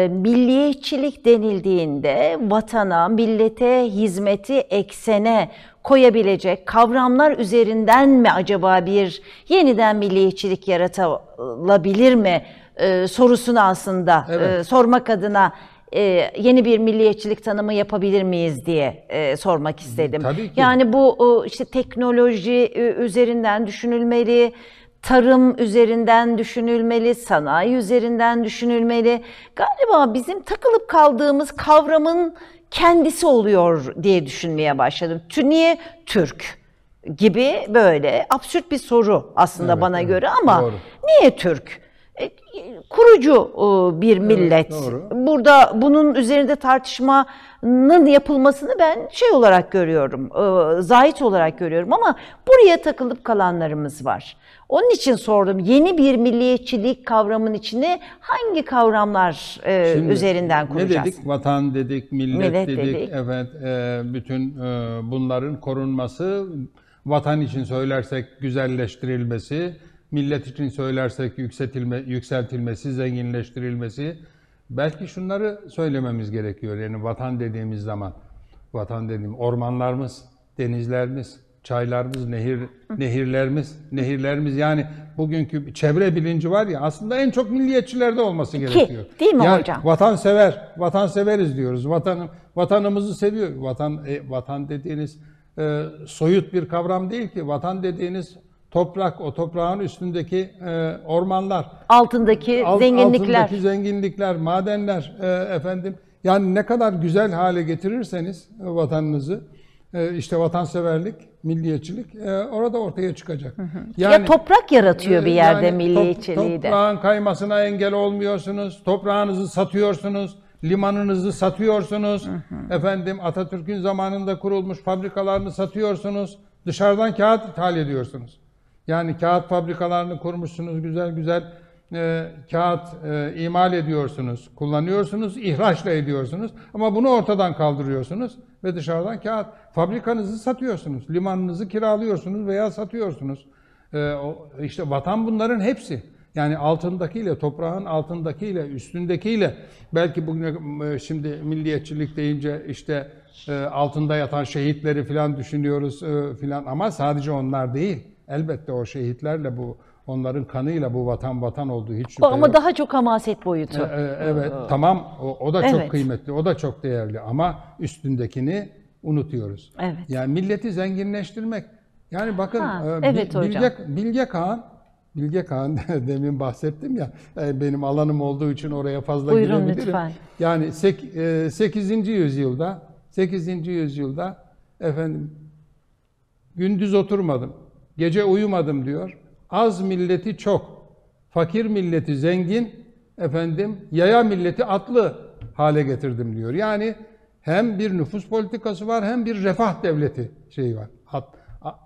milliyetçilik denildiğinde vatana, millete, hizmeti eksene koyabilecek kavramlar üzerinden mi acaba bir yeniden milliyetçilik yaratılabilir mi e, sorusunu aslında evet. e, sormak adına e, yeni bir milliyetçilik tanımı yapabilir miyiz diye e, sormak istedim. Tabii ki. Yani bu e, işte teknoloji e, üzerinden düşünülmeli, tarım üzerinden düşünülmeli, sanayi üzerinden düşünülmeli. Galiba bizim takılıp kaldığımız kavramın kendisi oluyor diye düşünmeye başladım. Niye Türk? gibi böyle absürt bir soru aslında evet, bana evet. göre ama Doğru. niye Türk? E, kurucu e, bir millet. Evet, doğru. Burada bunun üzerinde tartışmanın yapılmasını ben şey olarak görüyorum, e, zahit olarak görüyorum ama buraya takılıp kalanlarımız var. Onun için sordum yeni bir milliyetçilik kavramın içine hangi kavramlar e, Şimdi, üzerinden kuracağız? Ne dedik? Vatan dedik, millet, millet dedik. dedik. Evet, bütün bunların korunması, vatan için söylersek güzelleştirilmesi, millet için söylersek yükseltilme, yükseltilmesi, zenginleştirilmesi. Belki şunları söylememiz gerekiyor. Yani vatan dediğimiz zaman, vatan dediğim ormanlarımız, denizlerimiz, çaylarımız, nehir nehirlerimiz, nehirlerimiz yani bugünkü çevre bilinci var ya aslında en çok milliyetçilerde olması gerekiyor. gerekiyor. Değil mi yani hocam? Vatansever, vanseveriz diyoruz. Vatan vatanımızı seviyor. Vatan e, vatan dediğiniz e, soyut bir kavram değil ki. Vatan dediğiniz toprak, o toprağın üstündeki e, ormanlar, altındaki alt, zenginlikler, altındaki zenginlikler, madenler e, efendim. Yani ne kadar güzel hale getirirseniz vatanınızı e, işte vatanseverlik, milliyetçilik e, orada ortaya çıkacak. Hı hı. Yani, ya toprak yaratıyor bir e, yerde yani milliyetçiliği top, de. Toprağın kaymasına engel olmuyorsunuz, toprağınızı satıyorsunuz, limanınızı satıyorsunuz, hı hı. efendim Atatürk'ün zamanında kurulmuş fabrikalarını satıyorsunuz, dışarıdan kağıt ithal ediyorsunuz. Yani kağıt fabrikalarını kurmuşsunuz güzel güzel e, kağıt e, imal ediyorsunuz, kullanıyorsunuz, ihraçla ediyorsunuz ama bunu ortadan kaldırıyorsunuz ve dışarıdan kağıt fabrikanızı satıyorsunuz, limanınızı kiralıyorsunuz veya satıyorsunuz. E, o, işte vatan bunların hepsi. Yani altındakiyle, toprağın altındakiyle, üstündekiyle belki bugün e, şimdi milliyetçilik deyince işte e, altında yatan şehitleri falan düşünüyoruz e, falan ama sadece onlar değil. Elbette o şehitlerle bu onların kanıyla bu vatan vatan olduğu hiç şüphe Ama yok. daha çok hamaset boyutu. E, e evet o, tamam o, o da evet. çok kıymetli, o da çok değerli ama üstündekini unutuyoruz. Evet. Yani milleti zenginleştirmek. Yani bakın ha, e, evet Bilge, hocam. Bilge Kağan Bilge Kağan demin bahsettim ya e, benim alanım olduğu için oraya fazla Buyurun, girebilirim. Lütfen. Yani 8. E, yüzyılda 8. yüzyılda efendim gündüz oturmadım. Gece uyumadım diyor. Az milleti çok. Fakir milleti zengin, efendim yaya milleti atlı hale getirdim diyor. Yani hem bir nüfus politikası var hem bir refah devleti şeyi var. At,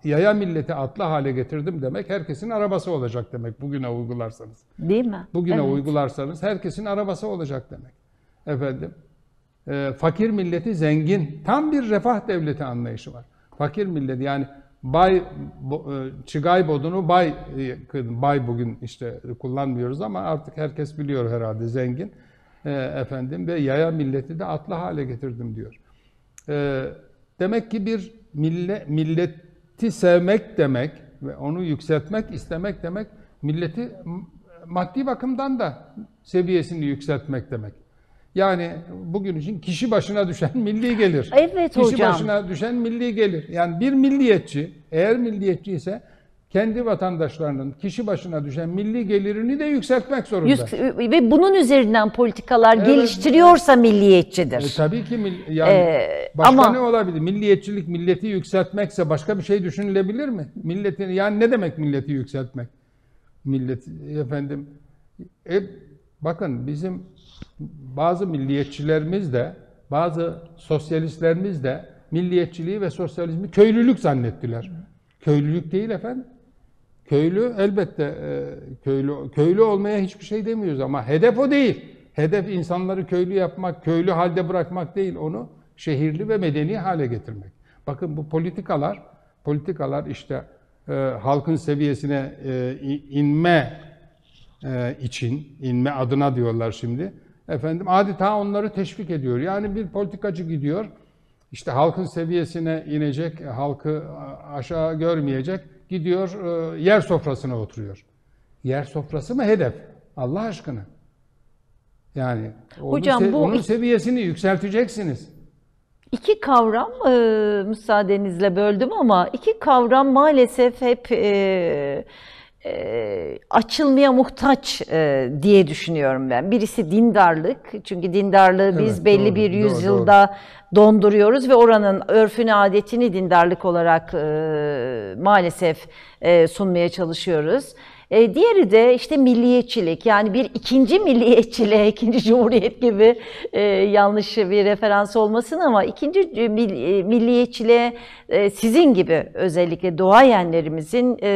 yaya milleti atlı hale getirdim demek herkesin arabası olacak demek bugüne uygularsanız. Değil mi? Bugüne evet. uygularsanız herkesin arabası olacak demek. Efendim e, fakir milleti zengin tam bir refah devleti anlayışı var. Fakir milleti yani Bay e, Çigay bodunu bay e, bay bugün işte kullanmıyoruz ama artık herkes biliyor herhalde zengin e, efendim ve yaya milleti de atlı hale getirdim diyor. E, demek ki bir mille, milleti sevmek demek ve onu yükseltmek istemek demek milleti maddi bakımdan da seviyesini yükseltmek demek. Yani bugün için kişi başına düşen milli gelir. Evet kişi hocam. Kişi başına düşen milli gelir. Yani bir milliyetçi eğer milliyetçi ise kendi vatandaşlarının kişi başına düşen milli gelirini de yükseltmek zorunda. Yüks ve bunun üzerinden politikalar evet. geliştiriyorsa milliyetçidir. E, tabii ki yani ee, başka ama... ne olabilir? Milliyetçilik milleti yükseltmekse başka bir şey düşünülebilir mi? Milletin yani ne demek milleti yükseltmek? Millet efendim e, bakın bizim bazı milliyetçilerimiz de, bazı sosyalistlerimiz de milliyetçiliği ve sosyalizmi köylülük zannettiler. Köylülük değil efendim. Köylü elbette e, köylü köylü olmaya hiçbir şey demiyoruz ama hedef o değil. Hedef insanları köylü yapmak, köylü halde bırakmak değil, onu şehirli ve medeni hale getirmek. Bakın bu politikalar, politikalar işte e, halkın seviyesine e, inme e, için, inme adına diyorlar şimdi efendim adeta onları teşvik ediyor. Yani bir politikacı gidiyor, işte halkın seviyesine inecek, halkı aşağı görmeyecek, gidiyor e, yer sofrasına oturuyor. Yer sofrası mı hedef? Allah aşkına. Yani onun, Hocam, se- bu onun seviyesini yükselteceksiniz. İki kavram, e, müsaadenizle böldüm ama iki kavram maalesef hep... E, e, açılmaya muhtaç e, diye düşünüyorum ben. Birisi dindarlık. Çünkü dindarlığı evet, biz belli doğru, bir yüzyılda doğru, doğru. donduruyoruz ve oranın örfünü, adetini dindarlık olarak e, maalesef e, sunmaya çalışıyoruz. E, diğeri de işte milliyetçilik yani bir ikinci milliyetçiliğe, ikinci cumhuriyet gibi e, yanlış bir referans olmasın ama ikinci e, e, milliyetçiliğe e, sizin gibi özellikle doğayenlerimizin e,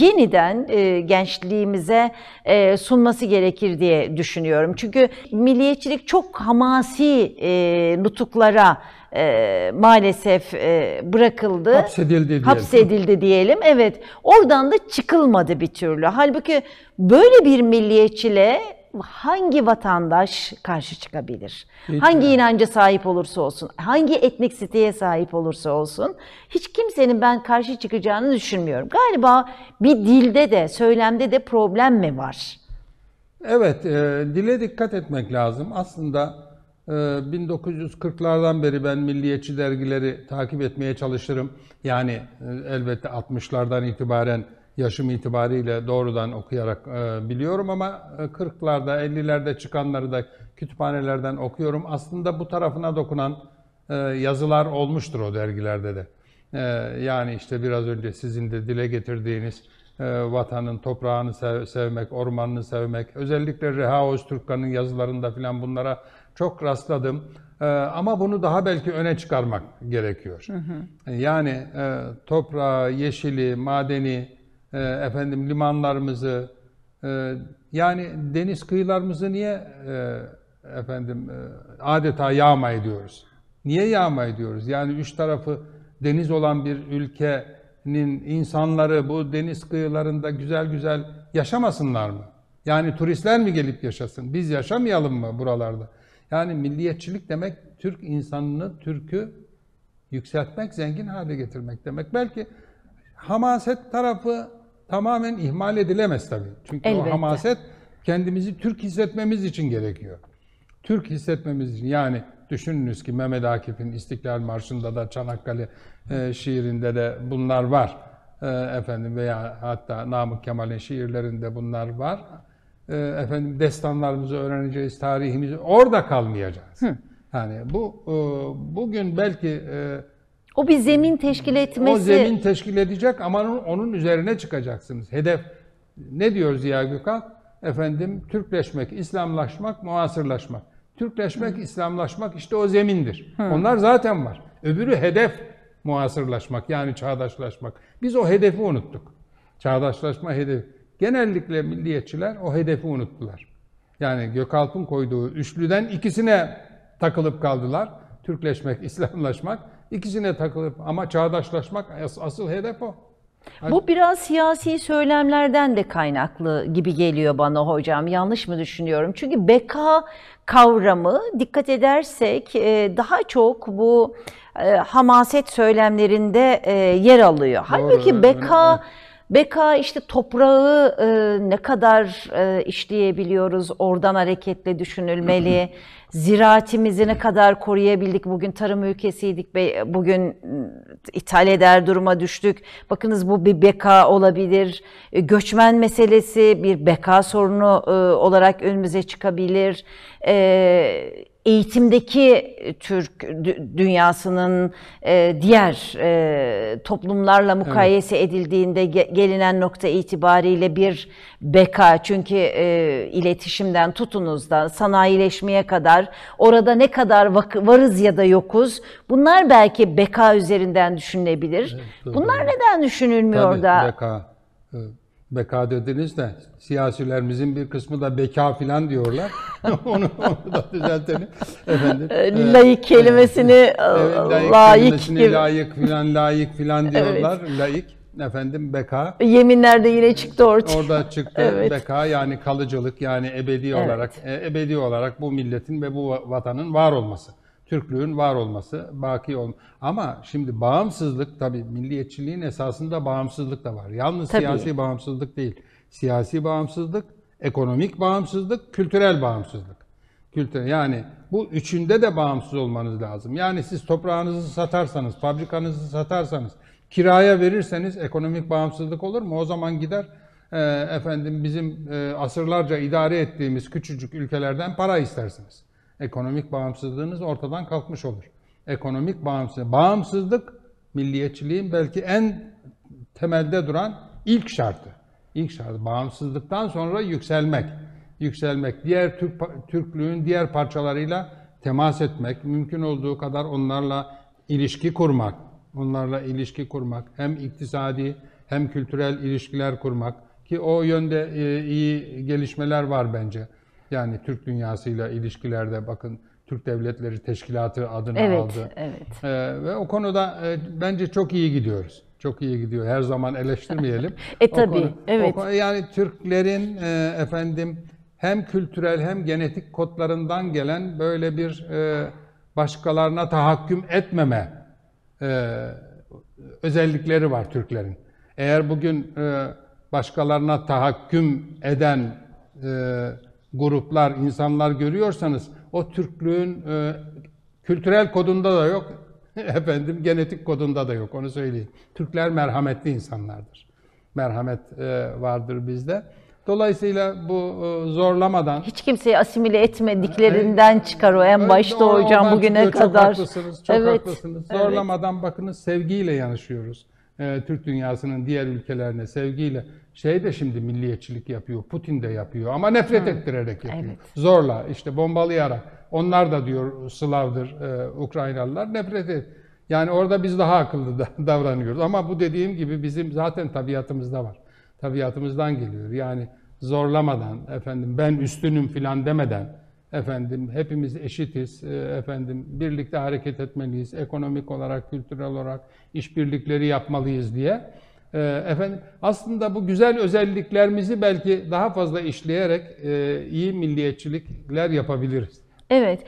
yeniden e, gençliğimize e, sunması gerekir diye düşünüyorum. Çünkü milliyetçilik çok hamasi e, nutuklara, e, maalesef e, bırakıldı. Hapsedildi diyelim. Hapsedildi diyelim. Evet. Oradan da çıkılmadı bir türlü. Halbuki böyle bir milliyetçile hangi vatandaş karşı çıkabilir? Hiç hangi yani. inanca sahip olursa olsun, hangi etnik siteye sahip olursa olsun hiç kimsenin ben karşı çıkacağını düşünmüyorum. Galiba bir dilde de, söylemde de problem mi var? Evet, e, dile dikkat etmek lazım. Aslında 1940'lardan ee, beri ben milliyetçi dergileri takip etmeye çalışırım. Yani e, elbette 60'lardan itibaren yaşım itibariyle doğrudan okuyarak e, biliyorum ama 40'larda e, 50'lerde çıkanları da kütüphanelerden okuyorum. Aslında bu tarafına dokunan yazılar olmuştur o dergilerde de. Yani işte biraz önce sizin de dile getirdiğiniz vatanın toprağını sevmek, ormanını sevmek, özellikle Reha Öztürkkan'ın yazılarında filan bunlara çok rastladım. E, ama bunu daha belki öne çıkarmak gerekiyor. Hı hı. Ee, yani e, toprağı, yeşili, madeni, e, efendim limanlarımızı, e, yani deniz kıyılarımızı niye e, efendim e, adeta yağma ediyoruz? Niye yağma ediyoruz? Yani üç tarafı deniz olan bir ülkenin insanları bu deniz kıyılarında güzel güzel yaşamasınlar mı? Yani turistler mi gelip yaşasın? Biz yaşamayalım mı buralarda? Yani milliyetçilik demek Türk insanını, Türk'ü yükseltmek, zengin hale getirmek demek. Belki hamaset tarafı tamamen ihmal edilemez tabii. Çünkü Elbette. o hamaset kendimizi Türk hissetmemiz için gerekiyor. Türk hissetmemiz için yani düşününüz ki Mehmet Akif'in İstiklal Marşı'nda da Çanakkale e, şiirinde de bunlar var. E, efendim veya hatta Namık Kemal'in şiirlerinde bunlar var. Ee, efendim destanlarımızı öğreneceğiz, tarihimizi orada kalmayacağız. Hı. Yani bu e, bugün belki e, o bir zemin teşkil etmesi. O zemin teşkil edecek ama onun, üzerine çıkacaksınız. Hedef ne diyor Ziya Gökalp? Efendim Türkleşmek, İslamlaşmak, muasırlaşmak. Türkleşmek, Hı. İslamlaşmak işte o zemindir. Hı. Onlar zaten var. Öbürü hedef muasırlaşmak yani çağdaşlaşmak. Biz o hedefi unuttuk. Çağdaşlaşma hedefi. Genellikle milliyetçiler o hedefi unuttular. Yani Gökalp'ın koyduğu üçlüden ikisine takılıp kaldılar. Türkleşmek, İslamlaşmak, ikisine takılıp ama çağdaşlaşmak as asıl hedef o. Bu biraz siyasi söylemlerden de kaynaklı gibi geliyor bana hocam. Yanlış mı düşünüyorum? Çünkü beka kavramı dikkat edersek e, daha çok bu e, hamaset söylemlerinde e, yer alıyor. Doğru, Halbuki beka... Öyle Beka işte toprağı e, ne kadar e, işleyebiliyoruz, oradan hareketle düşünülmeli. Ziraatimizi ne kadar koruyabildik, bugün tarım ülkesiydik, be, bugün ıı, ithal eder duruma düştük. Bakınız bu bir beka olabilir, e, göçmen meselesi bir beka sorunu e, olarak önümüze çıkabilir. E, eğitimdeki e, Türk dünyasının e, diğer e, toplumlarla mukayese evet. edildiğinde gelinen nokta itibariyle bir beka çünkü iletişimden tutunuz sanayileşmeye kadar orada ne kadar varız ya da yokuz bunlar belki beka üzerinden düşünülebilir. Evet, Bunlar neden düşünülmüyor Tabii, da? Beka beka dediniz de siyasilerimizin bir kısmı da beka filan diyorlar. onu, onu da düzeltelim. Efendim, ee, e, layık kelimesini e, layık, layık kelimesini gibi. layık filan layık filan diyorlar. Evet. Layık efendim beka. Yeminlerde yine çıktı ortaya. Orada çıktı evet. beka yani kalıcılık yani ebedi evet. olarak e, ebedi olarak bu milletin ve bu vatanın var olması. Türklüğün var olması, baki olma. Ama şimdi bağımsızlık tabii milliyetçiliğin esasında bağımsızlık da var. Yalnız tabii. siyasi bağımsızlık değil. Siyasi bağımsızlık, ekonomik bağımsızlık, kültürel bağımsızlık. Kültür yani bu üçünde de bağımsız olmanız lazım. Yani siz toprağınızı satarsanız, fabrikanızı satarsanız, kiraya verirseniz ekonomik bağımsızlık olur mu? O zaman gider e, efendim bizim e, asırlarca idare ettiğimiz küçücük ülkelerden para istersiniz. Ekonomik bağımsızlığınız ortadan kalkmış olur. Ekonomik bağımsızlık, bağımsızlık milliyetçiliğin belki en temelde duran ilk şartı. İlk şartı bağımsızlıktan sonra yükselmek. Yükselmek, diğer Türk, Türklüğün diğer parçalarıyla temas etmek, mümkün olduğu kadar onlarla ilişki kurmak, onlarla ilişki kurmak, hem iktisadi hem kültürel ilişkiler kurmak ki o yönde e, iyi gelişmeler var bence. Yani Türk dünyasıyla ilişkilerde bakın Türk Devletleri Teşkilatı adını evet, aldı. Evet. Ee, ve o konuda e, bence çok iyi gidiyoruz. Çok iyi gidiyor. Her zaman eleştirmeyelim. e tabi. evet. Konu, yani Türklerin e, efendim hem kültürel hem genetik kodlarından gelen böyle bir e, başkalarına tahakküm etmeme e, özellikleri var Türklerin. Eğer bugün e, başkalarına tahakküm eden e, gruplar, insanlar görüyorsanız o Türklüğün e, kültürel kodunda da yok, efendim genetik kodunda da yok onu söyleyeyim. Türkler merhametli insanlardır. Merhamet e, vardır bizde. Dolayısıyla bu e, zorlamadan hiç kimseyi asimile etmediklerinden e, çıkar o en başta o, hocam bugüne çıkıyor. kadar. Çok haklısınız. Çok evet, haklısınız. Zorlamadan evet. bakınız sevgiyle yanışıyoruz. E, Türk dünyasının diğer ülkelerine sevgiyle şey de şimdi milliyetçilik yapıyor, Putin de yapıyor ama nefret Hı. ettirerek yapıyor. Evet. Zorla işte bombalayarak. Onlar da diyor Slavdır, e, Ukraynalılar nefret et. Yani orada biz daha akıllı da, davranıyoruz ama bu dediğim gibi bizim zaten tabiatımızda var. Tabiatımızdan geliyor. Yani zorlamadan efendim ben üstünüm filan demeden efendim hepimiz eşitiz e, efendim birlikte hareket etmeliyiz ekonomik olarak kültürel olarak işbirlikleri yapmalıyız diye ee, efendim aslında bu güzel özelliklerimizi belki daha fazla işleyerek e, iyi milliyetçilikler yapabiliriz. Evet,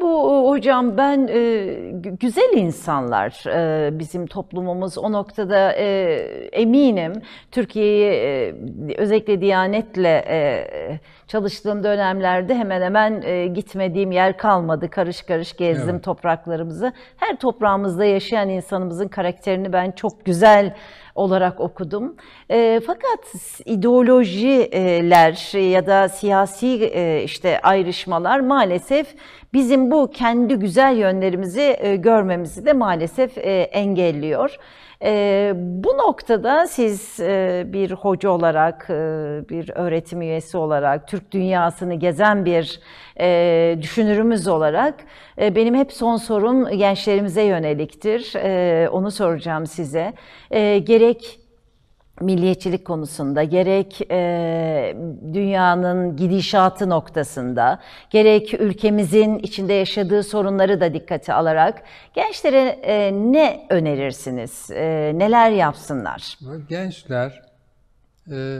bu e, hocam ben e, güzel insanlar e, bizim toplumumuz o noktada e, eminim Türkiye'yi e, özellikle Diyanet'le e, çalıştığım dönemlerde hemen hemen e, gitmediğim yer kalmadı. Karış karış gezdim evet. topraklarımızı. Her toprağımızda yaşayan insanımızın karakterini ben çok güzel olarak okudum. E, fakat ideolojiler ya da siyasi e, işte ayrışmalar maalesef bizim bu kendi güzel yönlerimizi e, görmemizi de maalesef e, engelliyor. E, bu noktada siz e, bir hoca olarak, e, bir öğretim üyesi olarak, Türk dünyasını gezen bir e, düşünürümüz olarak e, benim hep son sorum gençlerimize yöneliktir. E, onu soracağım size. E, gerek milliyetçilik konusunda gerek e, dünyanın gidişatı noktasında gerek ülkemizin içinde yaşadığı sorunları da dikkate alarak gençlere e, ne önerirsiniz? E, neler yapsınlar? Gençler e,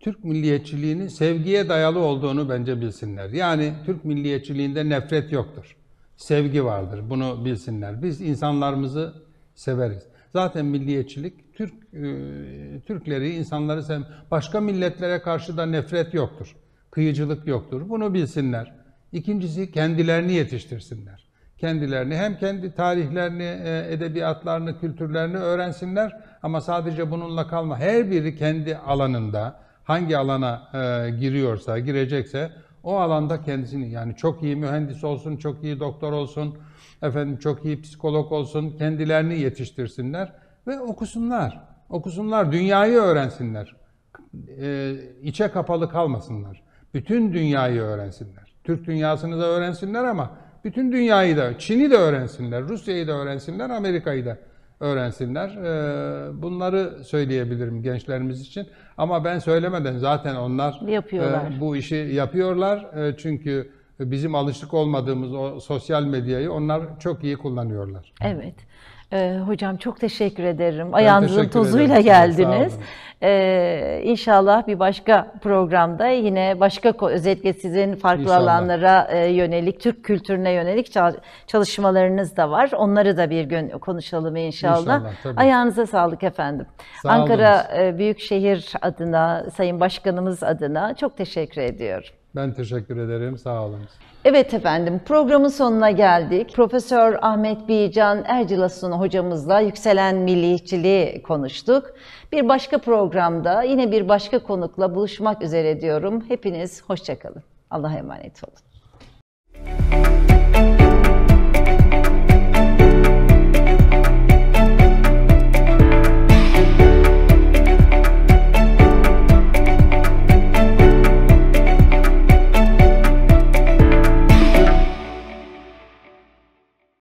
Türk milliyetçiliğinin sevgiye dayalı olduğunu bence bilsinler. Yani Türk milliyetçiliğinde nefret yoktur. Sevgi vardır. Bunu bilsinler. Biz insanlarımızı severiz. Zaten milliyetçilik Türk e, Türkleri, insanları sev başka milletlere karşı da nefret yoktur. Kıyıcılık yoktur. Bunu bilsinler. İkincisi kendilerini yetiştirsinler. Kendilerini hem kendi tarihlerini, e, edebiyatlarını, kültürlerini öğrensinler ama sadece bununla kalma. Her biri kendi alanında hangi alana e, giriyorsa, girecekse o alanda kendisini yani çok iyi mühendis olsun, çok iyi doktor olsun, efendim çok iyi psikolog olsun, kendilerini yetiştirsinler ve okusunlar. Okusunlar, dünyayı öğrensinler. E, içe kapalı kalmasınlar. Bütün dünyayı öğrensinler. Türk dünyasını da öğrensinler ama bütün dünyayı da, Çin'i de öğrensinler, Rusya'yı da öğrensinler, Amerika'yı da öğrensinler. Ee, bunları söyleyebilirim gençlerimiz için. Ama ben söylemeden zaten onlar e, yapıyorlar. bu işi yapıyorlar. E, çünkü bizim alışık olmadığımız o sosyal medyayı onlar çok iyi kullanıyorlar. Evet. Ee, hocam çok teşekkür ederim. Ayağınızın tozuyla ederim. geldiniz. Ee, inşallah bir başka programda yine başka özetle sizin farklı inşallah. alanlara e, yönelik, Türk kültürüne yönelik çalışmalarınız da var. Onları da bir gün konuşalım inşallah. inşallah Ayağınıza sağlık efendim. Sağ Ankara olunuz. E, Büyükşehir adına, Sayın Başkanımız adına çok teşekkür ediyorum. Ben teşekkür ederim. Sağ olun. Evet efendim programın sonuna geldik. Profesör Ahmet Bican Ercilasun hocamızla yükselen milliyetçiliği konuştuk. Bir başka programda yine bir başka konukla buluşmak üzere diyorum. Hepiniz hoşçakalın. Allah'a emanet olun. Müzik